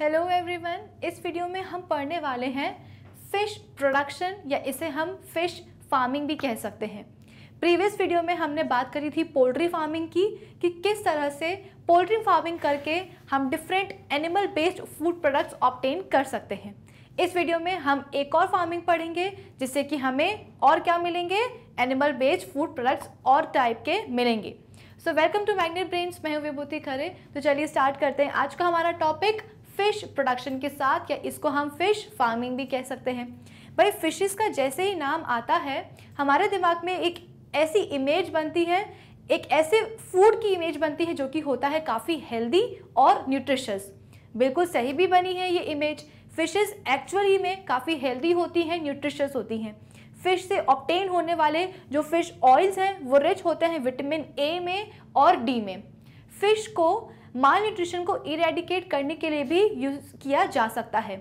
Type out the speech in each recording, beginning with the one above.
Hello everyone इस video में हम पढ़ने वाले हैं फ़िश प्रोडक्शन या इसे हम फ़िश फार्मिंग भी कह सकते हैं प्रीवियस वीडियो में हमने बात करी थी पोल्ट्री फार्मिंग की कि किस तरह से पोल्ट्री फार्मिंग करके हम different animal based food products obtain कर सकते हैं इस वीडियो में हम एक और फार्मिंग पढ़ेंगे जिससे कि हमें और क्या मिलेंगे एनिमल बेस्ड फूड प्रोडक्ट्स और टाइप के मिलेंगे so welcome to magnet brains मैं हूँ विभूति खरे तो चलिए स्टार्ट करते हैं आज का हमारा टॉपिक फिश प्रोडक्शन के साथ या इसको हम फिश फार्मिंग भी कह सकते हैं भाई फिशेस का जैसे ही नाम आता है हमारे दिमाग में एक ऐसी इमेज बनती है एक ऐसे फूड की इमेज बनती है जो कि होता है काफ़ी हेल्दी और न्यूट्रिशस बिल्कुल सही भी बनी है ये इमेज फिशेस एक्चुअली में काफ़ी हेल्दी होती हैं न्यूट्रिशस होती हैं फिश से ऑप्टेन होने वाले जो फिश ऑयल्स हैं वो रिच होते हैं विटामिन ए में और डी में फिश को माल न्यूट्रिशन को इरेडिकेट करने के लिए भी यूज़ किया जा सकता है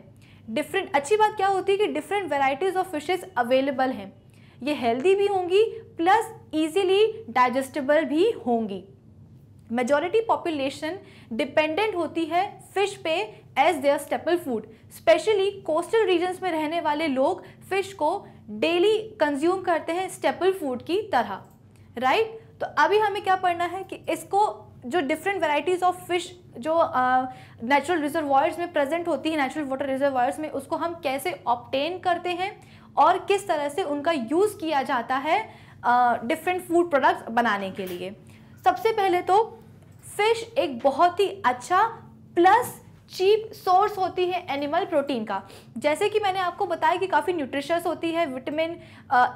डिफरेंट अच्छी बात क्या होती है कि different varieties of fishes available हैं ये हेल्दी भी होंगी प्लस ईजिली डाइजेस्टेबल भी होंगी मेजॉरिटी पॉपुलेशन डिपेंडेंट होती है फिश पे as their staple food specially coastal regions में रहने वाले लोग फिश को डेली कंज्यूम करते हैं स्टेपल फूड की तरह राइट right? तो अभी हमें क्या पढ़ना है कि इसको जो डिफरेंट वेराइटीज़ ऑफ फिश जो नेचुरल uh, रिजर्वायर्स में प्रेजेंट होती है नेचुरल वाटर रिजर्वायर्स में उसको हम कैसे ऑप्टेन करते हैं और किस तरह से उनका यूज़ किया जाता है डिफरेंट फूड प्रोडक्ट्स बनाने के लिए सबसे पहले तो फिश एक बहुत ही अच्छा प्लस चीप सोर्स होती है एनिमल प्रोटीन का जैसे कि मैंने आपको बताया कि काफ़ी न्यूट्रिशस होती है विटामिन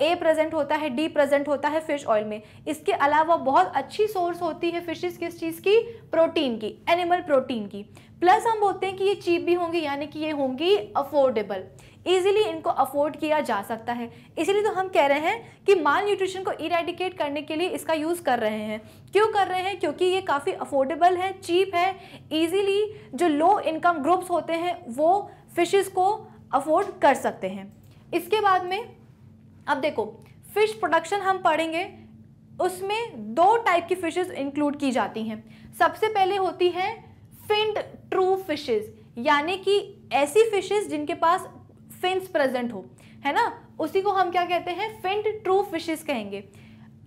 ए प्रेजेंट होता है डी प्रेजेंट होता है फ़िश ऑयल में इसके अलावा बहुत अच्छी सोर्स होती है फिशेस किस चीज़ की प्रोटीन की एनिमल प्रोटीन की प्लस हम बोलते हैं कि ये चीप भी होंगी यानी कि ये होंगी अफोर्डेबल ईजिली इनको अफोर्ड किया जा सकता है इसीलिए तो हम कह रहे हैं कि माल न्यूट्रिशन को इरेडिकेट करने के लिए इसका यूज़ कर रहे हैं क्यों कर रहे हैं क्योंकि ये काफ़ी अफोर्डेबल है चीप है ईजिली जो लो इनकम ग्रुप्स होते हैं वो फिशेस को अफोर्ड कर सकते हैं इसके बाद में अब देखो फिश प्रोडक्शन हम पढ़ेंगे उसमें दो टाइप की फिशेस इंक्लूड की जाती हैं सबसे पहले होती हैं फिंड ट्रू फिशेस यानी कि ऐसी फिशेस जिनके पास फिंस प्रेजेंट हो है ना उसी को हम क्या कहते हैं फिंट ट्रू फिशेस कहेंगे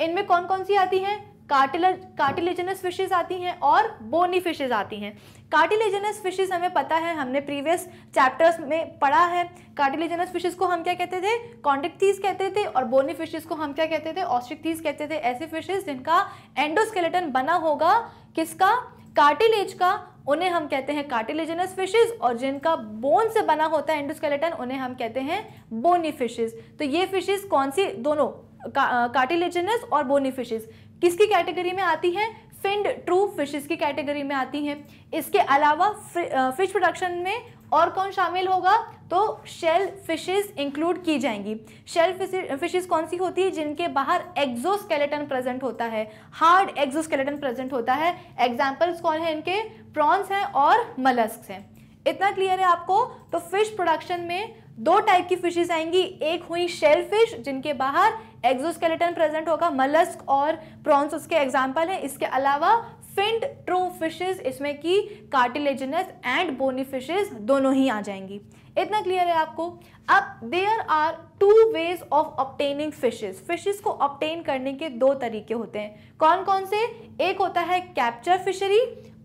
इनमें कौन कौन सी आती हैं कार्टिलर कार्टिलेजनस फिशेज आती हैं और बोनी फिशेज आती हैं कार्टिलेजनस फिशेज हमें पता है हमने प्रीवियस चैप्टर्स में पढ़ा है कार्टिलेजनस फिशेज को हम क्या कहते थे कॉन्डिक्थीज कहते थे और बोनी फिशेज को हम क्या कहते थे ऑस्ट्रिक्थीज कहते थे ऐसे फिशेज जिनका एंडोस्केलेटन बना होगा किसका कार्टिलेज का उन्हें हम कहते हैं कार्टिलेजनस फिशेज और जिनका बोन से बना होता है एंडोस्केलेटन उन्हें हम कहते हैं बोनी फिशेज तो ये फिशेज कौन सी दोनों का, कार्टिलेजनस और बोनी फिशेज किसकी कैटेगरी में आती है फिंड ट्रू फिशेज की कैटेगरी में आती हैं इसके अलावा फिश प्रोडक्शन में और कौन शामिल होगा तो शेल फिशेज इंक्लूड की जाएंगी शेल फिशेज कौन सी होती है जिनके बाहर एग्जोस्केलेटन प्रेजेंट होता है हार्ड एक्जोस्केलेटन प्रेजेंट होता है एग्जाम्पल्स कौन है इनके प्रॉन्स हैं और मलस्क हैं इतना क्लियर है आपको तो फिश प्रोडक्शन में दो टाइप की फिशेज आएंगी एक हुई शेल फिश जिनके बाहर एग्जोस्केलेटन प्रेजेंट होगा मलस्क और प्रॉन्स उसके एग्जाम्पल हैं इसके अलावा फिंड ट्रू फिशेज इसमें की कार्टिलेजनस एंड बोनी फिशेज दोनों ही आ जाएंगी इतना क्लियर है आपको अब there are two ways of obtaining fishes fishes को ऑप्टेन करने के दो तरीके होते हैं कौन कौन से एक होता है कैप्चर फिशरी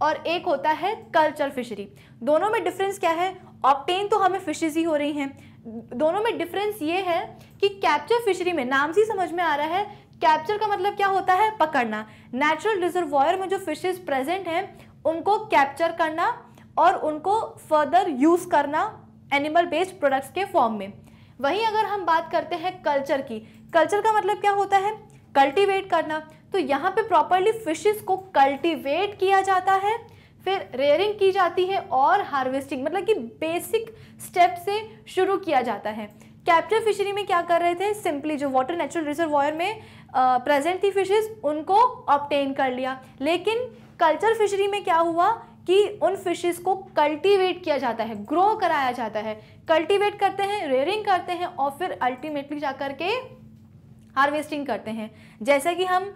और एक होता है कल्चर फिशरी दोनों में डिफरेंस क्या है ऑप्टेन तो हमें फिशेज ही हो रही हैं दोनों में डिफरेंस ये है कि कैप्चर फिशरी में नाम से समझ में आ रहा है कैप्चर का मतलब क्या होता है पकड़ना नेचुरल रिजर्वॉयर में जो फिशेज प्रेजेंट हैं उनको कैप्चर करना और उनको फर्दर यूज़ करना एनिमल बेस्ड प्रोडक्ट्स के फॉर्म में वहीं अगर हम बात करते हैं कल्चर की कल्चर का मतलब क्या होता है कल्टीवेट करना तो यहाँ पे प्रॉपरली फिशेस को कल्टीवेट किया जाता है फिर रेयरिंग की जाती है और हार्वेस्टिंग मतलब कि बेसिक स्टेप से शुरू किया जाता है कैप्चर फिशरी में क्या कर रहे थे सिंपली जो वाटर नेचुरल रिजर्वॉयर में प्रेजेंट थी फिशेस उनको ऑप्टेन कर लिया लेकिन कल्चर फिशरी में क्या हुआ कि उन फिशेस को कल्टीवेट किया जाता है ग्रो कराया जाता है कल्टीवेट करते हैं रेयरिंग करते हैं और फिर अल्टीमेटली जा करके के हार्वेस्टिंग करते हैं जैसा कि हम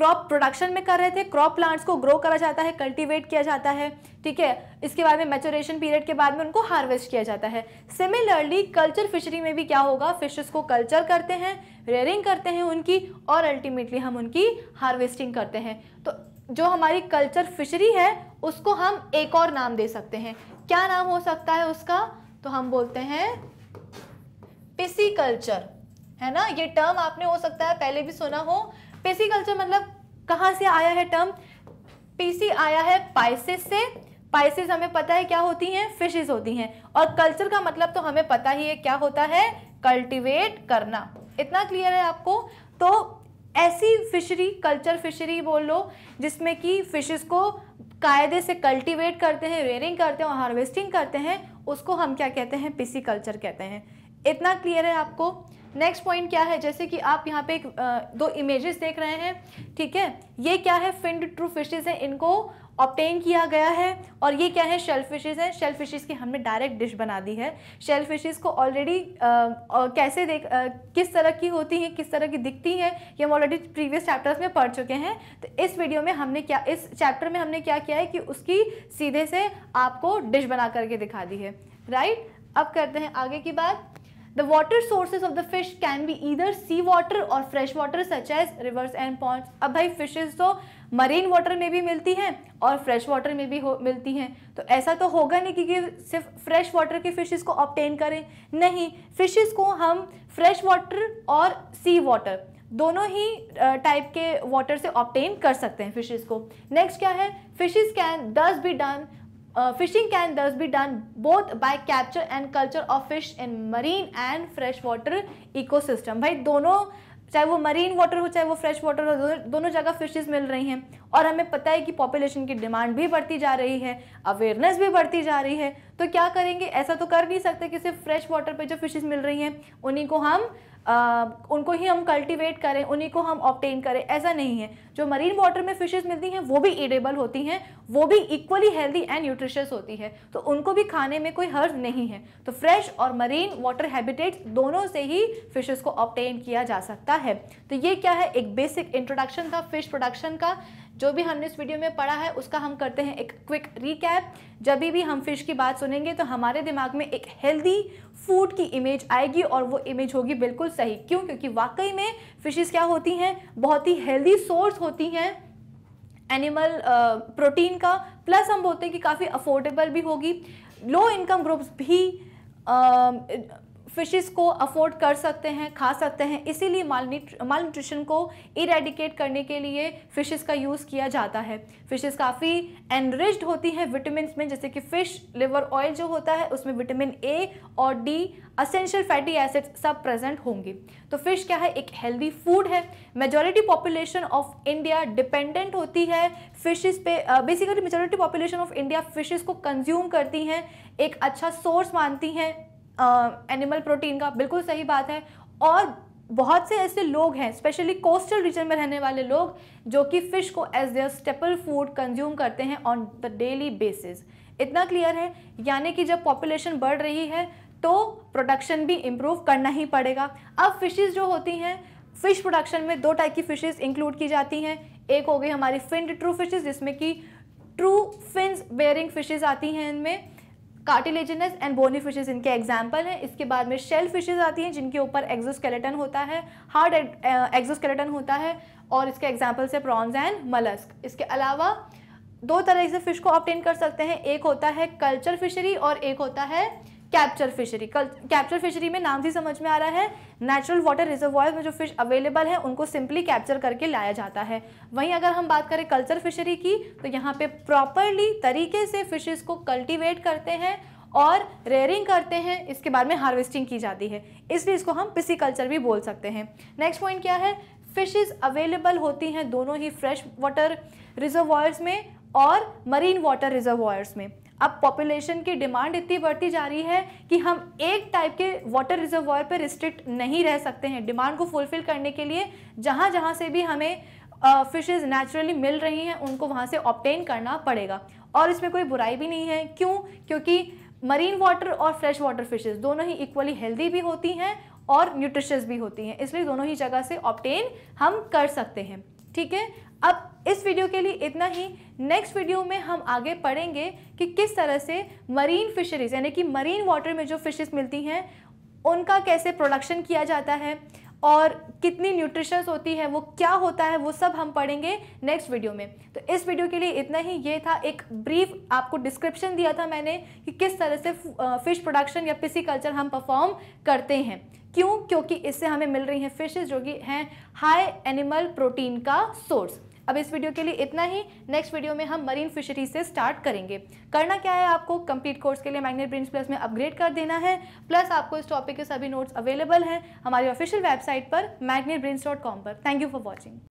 क्रॉप प्रोडक्शन में कर रहे थे क्रॉप प्लांट्स को ग्रो करा जाता है कल्टीवेट किया जाता है ठीक है इसके बाद में मेचोरेशन पीरियड के बाद में उनको हार्वेस्ट किया जाता है सिमिलरली कल्चर फिशरी में भी क्या होगा फिशेस को कल्चर करते हैं रेयरिंग करते हैं उनकी और अल्टीमेटली हम उनकी हार्वेस्टिंग करते हैं तो जो हमारी कल्चर फिशरी है उसको हम एक और नाम दे सकते हैं क्या नाम हो सकता है उसका तो हम बोलते हैं पिसी कल्चर है ना ये टर्म आपने हो सकता है पहले भी सुना हो कल्चर मतलब कहाँ से आया है टर्म पीसी आया है पाइसिस से पाइसिस हमें पता है क्या होती हैं फिशेस होती हैं और कल्चर का मतलब तो हमें पता ही है क्या होता है कल्टिवेट करना इतना क्लियर है आपको तो ऐसी फिशरी कल्चर फिशरी बोल लो जिसमें कि फिशेस को कायदे से कल्टीवेट करते हैं रेयरिंग करते हैं और हार्वेस्टिंग करते हैं उसको हम क्या कहते हैं पिसी कल्चर कहते हैं इतना क्लियर है आपको नेक्स्ट पॉइंट क्या है जैसे कि आप यहाँ पे एक दो इमेजेस देख रहे हैं ठीक है ये क्या है फिंड ट्रू फिशेज हैं इनको ऑप्टेन किया गया है और ये क्या है शेल फिशेज हैं शेल फिशेज की हमने डायरेक्ट डिश बना दी है शेल फिशेज को ऑलरेडी कैसे देख आ, किस तरह की होती हैं किस तरह की दिखती हैं ये हम ऑलरेडी प्रीवियस चैप्टर्स में पढ़ चुके हैं तो इस वीडियो में हमने क्या इस चैप्टर में हमने क्या किया है कि उसकी सीधे से आपको डिश बना करके दिखा दी है राइट अब करते हैं आगे की बात The water sources of the fish can be either sea water or fresh water such as rivers and ponds. अब भाई fishes तो marine water में भी मिलती हैं और fresh water में भी मिलती हैं तो ऐसा तो होगा नहीं कि, कि सिर्फ fresh water के fishes को obtain करें नहीं fishes को हम fresh water और sea water दोनों ही टाइप के वाटर से ऑप्टेन कर सकते हैं फिशेस को नेक्स्ट क्या है fishes can thus be done Uh, fishing can thus be done both by capture and culture of fish in marine and water ecosystem. भाई दोनों चाहे वो मरीन वाटर हो चाहे वो फ्रेश वाटर हो दोनों दोनों जगह फिशेस मिल रही हैं और हमें पता है कि पॉपुलेशन की डिमांड भी बढ़ती जा रही है अवेयरनेस भी बढ़ती जा रही है तो क्या करेंगे ऐसा तो कर नहीं सकते कि सिर्फ फ्रेश वाटर पे जो फिशेस मिल रही हैं उन्हीं को हम आ, उनको ही हम कल्टीवेट करें उन्हीं को हम ऑप्टेन करें ऐसा नहीं है जो मरीन वाटर में फिशेज़ मिलती हैं वो भी ईडेबल होती हैं वो भी इक्वली हेल्दी एंड न्यूट्रिशियस होती है तो उनको भी खाने में कोई हर्ज नहीं है तो फ्रेश और मरीन वाटर हैबिटेट दोनों से ही फिशेज़ को ऑप्टेन किया जा सकता है तो ये क्या है एक बेसिक इंट्रोडक्शन था फिश प्रोडक्शन का जो भी हमने इस वीडियो में पढ़ा है उसका हम करते हैं एक क्विक रिकैप जब भी हम फिश की बात सुनेंगे तो हमारे दिमाग में एक हेल्दी फूड की इमेज आएगी और वो इमेज होगी बिल्कुल सही क्यों क्योंकि वाकई में फिशेस क्या होती हैं बहुत ही हेल्दी सोर्स होती हैं एनिमल प्रोटीन का प्लस हम बोलते हैं कि काफ़ी अफोर्डेबल भी होगी लो इनकम ग्रुप्स भी फिशेस को अफोर्ड कर सकते हैं खा सकते हैं इसीलिए माल न्यूट्रिशन को इरेडिकेट करने के लिए फिशेस का यूज़ किया जाता है फिशेस काफ़ी एनरिच्ड होती हैं विटामिन में जैसे कि फ़िश लिवर ऑयल जो होता है उसमें विटामिन ए और डी असेंशियल फैटी एसिड्स सब प्रेजेंट होंगे तो फिश क्या है एक हेल्दी फूड है majority population of India dependent होती है फिशेस पे basically majority population of India fishes को कंज्यूम करती हैं एक अच्छा सोर्स मानती हैं एनिमल प्रोटीन का बिल्कुल सही बात है और बहुत से ऐसे लोग हैं स्पेशली कोस्टल रीजन में रहने वाले लोग जो कि फ़िश को as their staple food consume करते हैं ऑन द डेली बेसिस इतना क्लियर है यानी कि जब पॉपुलेशन बढ़ रही है तो प्रोडक्शन भी इम्प्रूव करना ही पड़ेगा अब फिशेज़ जो होती हैं फ़िश प्रोडक्शन में दो टाइप की फ़िशेज़ इंक्लूड की जाती हैं एक हो गई हमारी फिन ट्रू फिशेज़ जिसमें कि ट्रू फिन बेयरिंग फिशेज़ आती हैं इनमें कार्टिलेजनस एंड बोनी फिशेज इनके एग्जाम्पल हैं इसके बाद में शेल फिशेज आती हैं जिनके ऊपर एग्जोस्केलेटन होता है हार्ड एग्जोस्केलेटन होता है और इसके एग्जाम्पल्स है प्रॉन्स एंड मलस्क इसके अलावा दो तरह से फ़िश को ऑप्टेन कर सकते हैं एक होता है कल्चर फिशरी और एक होता है कैप्चर फिशरी कैप्चर फिशरी में नाम से समझ में आ रहा है नेचुरल वाटर रिजर्वॉयर में जो फिश अवेलेबल है उनको सिंपली कैप्चर करके लाया जाता है वहीं अगर हम बात करें कल्चर फिशरी की तो यहाँ पे प्रॉपरली तरीके से फिशेज़ को कल्टिवेट करते हैं और रेयरिंग करते हैं इसके बाद में हार्वेस्टिंग की जाती है इसलिए इसको हम पिसी कल्चर भी बोल सकते हैं नेक्स्ट पॉइंट क्या है फिशेज़ अवेलेबल होती हैं दोनों ही फ्रेश वाटर रिजर्वॉयर्स में और मरीन वाटर रिजर्वॉयर्स में अब पॉपुलेशन की डिमांड इतनी बढ़ती जा रही है कि हम एक टाइप के वाटर रिजर्वॉयर पर रिस्ट्रिक्ट नहीं रह सकते हैं डिमांड को फुलफिल करने के लिए जहाँ जहाँ से भी हमें फिशेज़ नेचुरली मिल रही हैं उनको वहाँ से ऑप्टेन करना पड़ेगा और इसमें कोई बुराई भी नहीं है क्यों क्योंकि मरीन वाटर और फ्रेश वाटर फिशेज़ दोनों ही इक्वली हेल्दी भी होती हैं और न्यूट्रिशियस भी होती हैं इसलिए दोनों ही जगह से ऑप्टेन हम कर सकते हैं ठीक है अब इस वीडियो के लिए इतना ही नेक्स्ट वीडियो में हम आगे पढ़ेंगे कि किस तरह से मरीन फिशरीज यानी कि मरीन वाटर में जो फिशेस मिलती हैं उनका कैसे प्रोडक्शन किया जाता है और कितनी न्यूट्रिशंस होती है वो क्या होता है वो सब हम पढ़ेंगे नेक्स्ट वीडियो में तो इस वीडियो के लिए इतना ही ये था एक ब्रीफ आपको डिस्क्रिप्शन दिया था मैंने कि किस तरह से फ़िश प्रोडक्शन या पिसी कल्चर हम परफॉर्म करते हैं क्यों क्योंकि इससे हमें मिल रही हैं फिशेस जो कि हैं हाई एनिमल प्रोटीन का सोर्स अब इस वीडियो के लिए इतना ही नेक्स्ट वीडियो में हम मरीन फिशरी से स्टार्ट करेंगे करना क्या है आपको कंप्लीट कोर्स के लिए मैग्नेट ब्रिंस प्लस में अपग्रेड कर देना है प्लस आपको इस टॉपिक के सभी नोट्स अवेलेबल हैं हमारी ऑफिशियल वेबसाइट पर मैग्नेट पर थैंक यू फॉर वॉचिंग